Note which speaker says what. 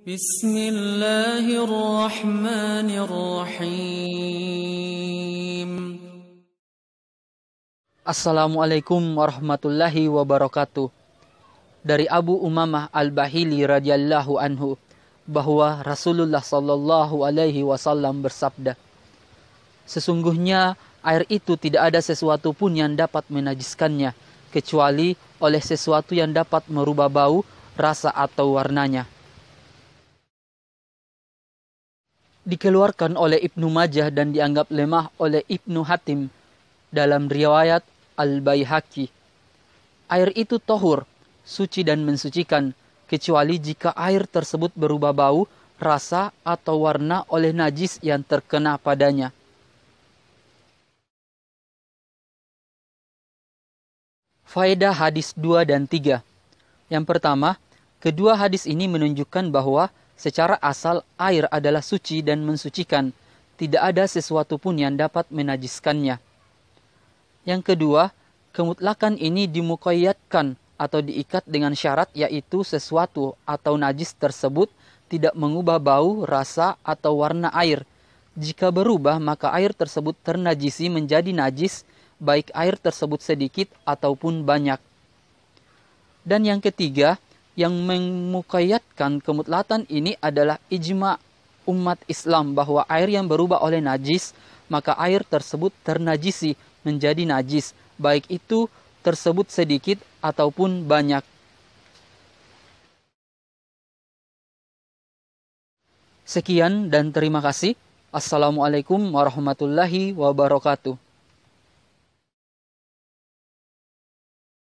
Speaker 1: بسم الله الرحمن الرحيم Assalamualaikum warahmatullahi wabarakatuh Dari Abu Umamah Al-Bahili radhiyallahu anhu bahwa Rasulullah sallallahu alaihi wasallam bersabda Sesungguhnya air itu tidak ada sesuatu pun yang dapat menajiskannya kecuali oleh sesuatu yang dapat merubah bau, rasa atau warnanya dikeluarkan oleh Ibnu Majah dan dianggap lemah oleh Ibnu Hatim dalam riwayat Al-Baihaqi. Air itu tohur, suci dan mensucikan, kecuali jika air tersebut berubah bau, rasa, atau warna oleh najis yang terkena padanya. Faedah hadis 2 dan 3 Yang pertama, kedua hadis ini menunjukkan bahwa Secara asal air adalah suci dan mensucikan, tidak ada sesuatu pun yang dapat menajiskannya. Yang kedua, kemutlakan ini dimukoyatkan atau diikat dengan syarat yaitu sesuatu atau najis tersebut tidak mengubah bau, rasa, atau warna air. Jika berubah, maka air tersebut ternajisi menjadi najis, baik air tersebut sedikit ataupun banyak. Dan yang ketiga, yang memukayatkan kemutlatan ini adalah ijma umat Islam bahwa air yang berubah oleh najis maka air tersebut ternajisi menjadi najis baik itu tersebut sedikit ataupun banyak Sekian dan terima kasih. Assalamualaikum warahmatullahi wabarakatuh.